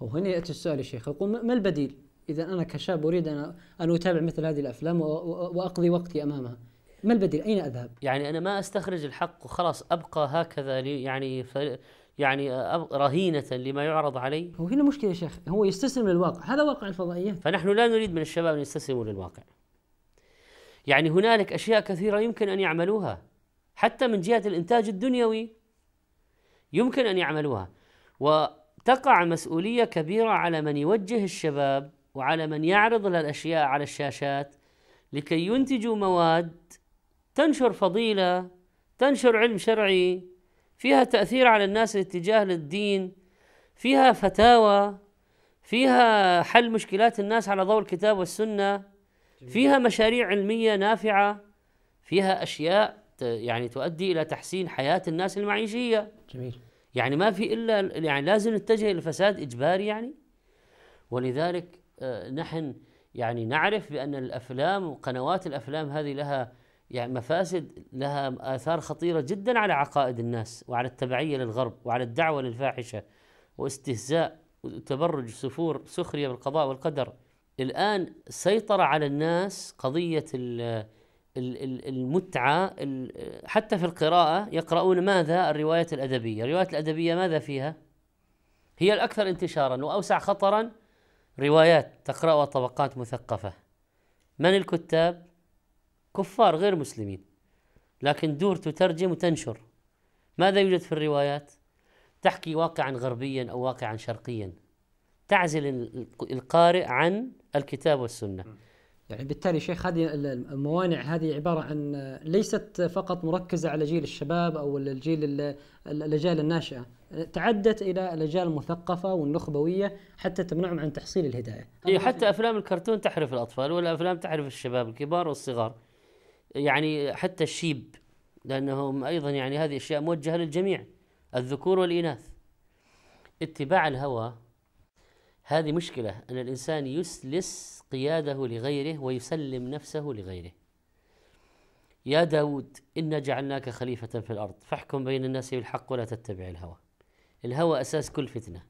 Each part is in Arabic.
وهنا ياتي السؤال يا شيخ يقول ما البديل؟ اذا انا كشاب اريد ان ان اتابع مثل هذه الافلام واقضي وقتي امامها. ما البديل؟ اين اذهب؟ يعني انا ما استخرج الحق وخلاص ابقى هكذا يعني ف... يعني رهينة لما يعرض علي وهنا مشكلة يا شيخ هو يستسلم للواقع هذا واقع الفضائيات فنحن لا نريد من الشباب أن يستسلموا للواقع يعني هنالك أشياء كثيرة يمكن أن يعملوها حتى من جهة الإنتاج الدنيوي يمكن أن يعملوها و تقع مسؤوليه كبيره على من يوجه الشباب وعلى من يعرض الاشياء على الشاشات لكي ينتجوا مواد تنشر فضيله تنشر علم شرعي فيها تاثير على الناس الاتجاه للدين فيها فتاوى فيها حل مشكلات الناس على ضوء الكتاب والسنه فيها مشاريع علميه نافعه فيها اشياء يعني تؤدي الى تحسين حياه الناس المعيشيه جميل يعني ما في الا يعني لازم نتجه الى الفساد اجباري يعني ولذلك آه، نحن يعني نعرف بان الافلام وقنوات الافلام هذه لها يعني مفاسد لها اثار خطيره جدا على عقائد الناس وعلى التبعيه للغرب وعلى الدعوه للفاحشه واستهزاء وتبرج سفور سخريه بالقضاء والقدر الان سيطر على الناس قضيه المتعة حتى في القراءة يقرؤون ماذا الرواية الأدبية الرواية الأدبية ماذا فيها هي الأكثر انتشارا وأوسع خطرا روايات تقرأها طبقات مثقفة من الكتاب كفار غير مسلمين لكن دور تترجم وتنشر ماذا يوجد في الروايات تحكي واقعا غربيا أو واقعا شرقيا تعزل القارئ عن الكتاب والسنة يعني بالتالي شيخ هذه الموانع هذه عباره عن آه، ليست فقط مركزه على جيل الشباب او الجيل الاجيال الناشئه آه، تعدت الى الاجيال المثقفه والنخبويه حتى تمنعهم عن تحصيل الهدايه. اي حتى افلام الكرتون تحرف الاطفال والافلام تحرف الشباب الكبار والصغار. يعني حتى الشيب لانهم ايضا يعني هذه اشياء موجهه للجميع الذكور والاناث. اتباع الهوى هذه مشكلة أن الإنسان يسلس قياده لغيره ويسلم نفسه لغيره يا داود إنا جعلناك خليفة في الأرض فاحكم بين الناس بالحق ولا تتبع الهوى الهوى أساس كل فتنة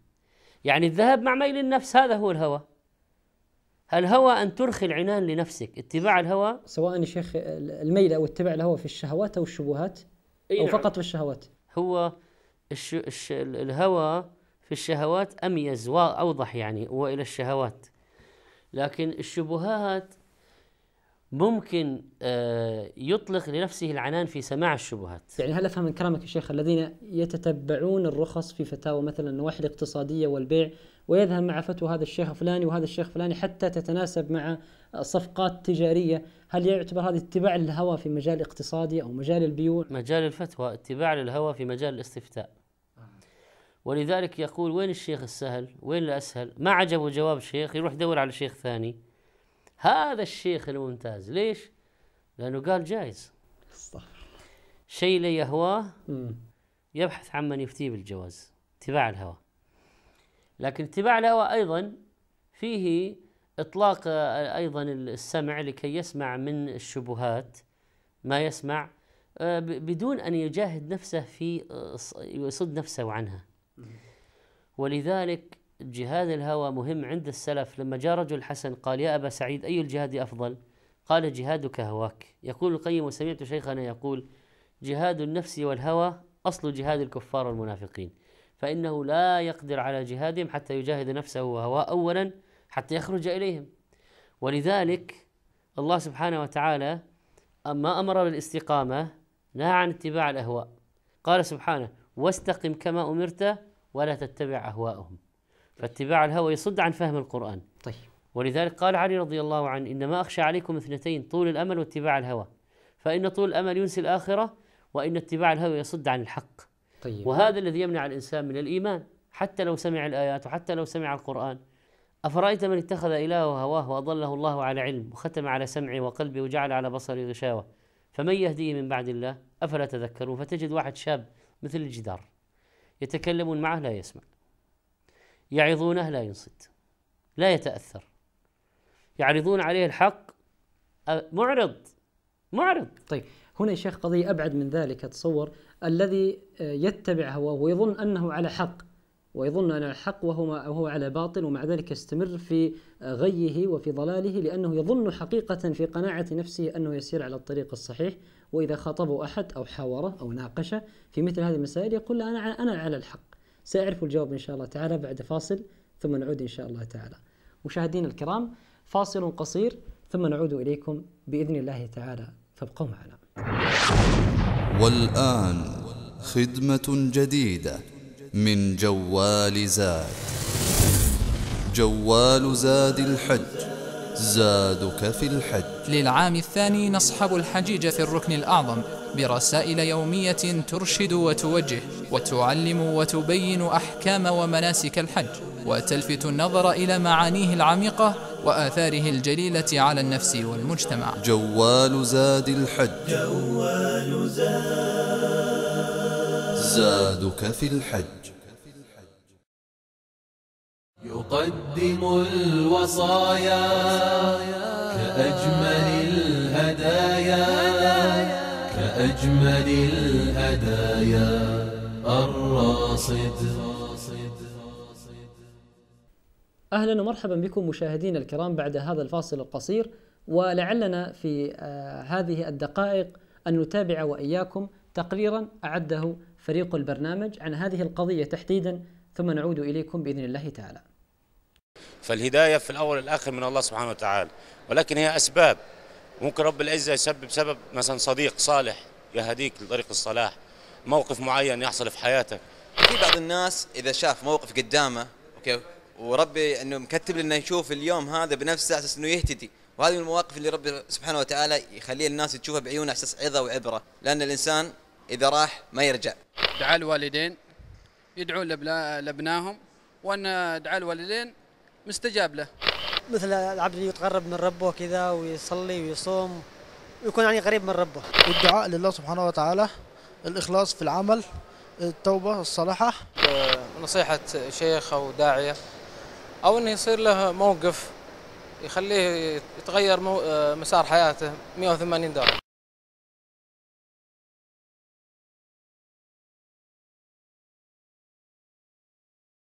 يعني الذهاب مع ميل النفس هذا هو الهوى الهوى أن ترخي العنان لنفسك اتباع الهوى سواء شيخ الميل أو اتباع الهوى في الشهوات أو الشبهات أو نعم. فقط في الشهوات هو الش... الش... الهوى في الشهوات أميز وأوضح يعني وإلى الشهوات لكن الشبهات ممكن آه، يطلق لنفسه العنان في سماع الشبهات يعني هل أفهم من كلامك يا شيخ الذين يتتبعون الرخص في فتاوى مثلا النواحي الاقتصادية والبيع ويذهب مع فتوى هذا الشيخ فلاني وهذا الشيخ فلاني حتى تتناسب مع صفقات تجارية هل يعتبر هذا اتباع للهوى في مجال اقتصادي أو مجال البيوع؟ مجال الفتوى اتباع للهوى في مجال الاستفتاء ولذلك يقول وين الشيخ السهل وين الأسهل ما عجبه جواب الشيخ يروح يدور على شيخ ثاني هذا الشيخ الممتاز ليش لأنه قال جائز صح شيء لا يهواه يبحث عن من يفتيه بالجواز اتباع الهوى لكن اتباع الهوى أيضا فيه إطلاق آه، أيضا السمع لكي يسمع من الشبهات ما يسمع آه، بدون أن يجاهد نفسه في آه، يصد نفسه عنها ولذلك جهاد الهوى مهم عند السلف لما جاء رجل حسن قال يا أبا سعيد أي الجهاد أفضل قال جهادك هواك يقول القيم وسمعت شيخنا يقول جهاد النفس والهوى أصل جهاد الكفار والمنافقين فإنه لا يقدر على جهادهم حتى يجاهد نفسه وهواه أولا حتى يخرج إليهم ولذلك الله سبحانه وتعالى أما أمر بالاستقامة نهى عن اتباع الأهواء قال سبحانه واستقم كما أمرت ولا تتبع أهواءهم فاتباع الهوى يصد عن فهم القرآن طيب ولذلك قال علي رضي الله عنه إنما أخشى عليكم اثنتين طول الأمل واتباع الهوى فإن طول الأمل ينسي الآخرة وإن اتباع الهوى يصد عن الحق طيب. وهذا الذي يمنع الإنسان من الإيمان حتى لو سمع الآيات وحتى لو سمع القرآن أفرأيت من اتخذ إلهه هواه وأضله الله على علم وختم على سمعه وقلبه وجعل على بصره غشاوة فمن يهديه من بعد الله أفلا تذكرون فتجد واحد شاب مثل الجدار يتكلمون معه لا يسمع يعظونه لا ينصت لا يتأثر يعرضون عليه الحق معرض معرض طيب هنا يا شيخ قضية أبعد من ذلك أتصور الذي آه، يتبع هواه ويظن أنه على حق ويظن أن الحق وهو, وهو على باطل ومع ذلك يستمر في غيه وفي ضلاله لأنه يظن حقيقة في قناعة نفسه أنه يسير على الطريق الصحيح وإذا خاطبه أحد أو حاوره أو ناقشه في مثل هذه المسائل يقول أنا أنا على الحق سأعرف الجواب إن شاء الله تعالى بعد فاصل ثم نعود إن شاء الله تعالى مشاهدينا الكرام فاصل قصير ثم نعود إليكم بإذن الله تعالى فابقوا معنا والآن خدمة جديدة من جوال زاد جوال زاد الحج زادك في الحج للعام الثاني نصحب الحجيج في الركن الأعظم برسائل يومية ترشد وتوجه وتعلم وتبين أحكام ومناسك الحج وتلفت النظر إلى معانيه العميقة وآثاره الجليلة على النفس والمجتمع جوال زاد الحج جوال زاد زادك في الحج يقدم الوصايا كأجمل الهدايا كأجمل الهدايا الراصد أهلا ومرحبا بكم مشاهدينا الكرام بعد هذا الفاصل القصير ولعلنا في آه، هذه الدقائق أن نتابع وإياكم تقريرا أعده فريق البرنامج عن هذه القضية تحديدا ثم نعود إليكم بإذن الله تعالى فالهداية في الأول والآخر من الله سبحانه وتعالى ولكن هي أسباب ممكن رب العزة يسبب سبب مثلا صديق صالح يهديك لطريق الصلاح موقف معين يحصل في حياتك في بعض الناس إذا شاف موقف قدامه أوكي وربي أنه مكتب لنا يشوف اليوم هذا بنفسه على أساس أنه يهتدي وهذه من المواقف اللي ربي سبحانه وتعالى يخليها الناس تشوفها بعيونها على أساس عظة وعبرة لأن الإنسان إذا راح ما يرجع دعاء الوالدين يدعون لابنائهم وان دعاء الوالدين مستجاب له مثل العبد يتقرب من ربه كذا ويصلي ويصوم ويكون يعني قريب من ربه الدعاء لله سبحانه وتعالى الإخلاص في العمل التوبة الصالحه. نصيحة شيخ أو داعية أو أنه يصير له موقف يخليه يتغير مسار حياته 180 درجة